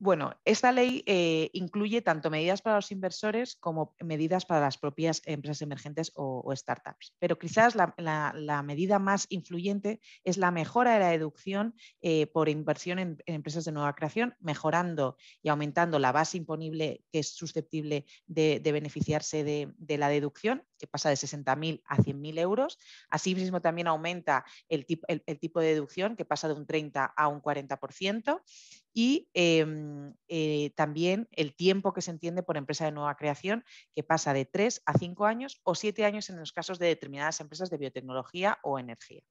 Bueno, esta ley eh, incluye tanto medidas para los inversores como medidas para las propias empresas emergentes o, startups. Pero quizás la, medida más influyente es la mejora de la deducción eh, por inversión en, empresas de nueva creación, mejorando y aumentando la base imponible que es susceptible de, beneficiarse de la deducción que pasa de 60.000 a 100.000 euros. Asimismo, también aumenta el, tipo de deducción, que pasa de un 30 a un 40%, y em, eh, también el tiempo que se entiende por empresa de nueva creación, que pasa de 3 a 5 años o 7 años en los casos de determinadas empresas de biotecnología o energía.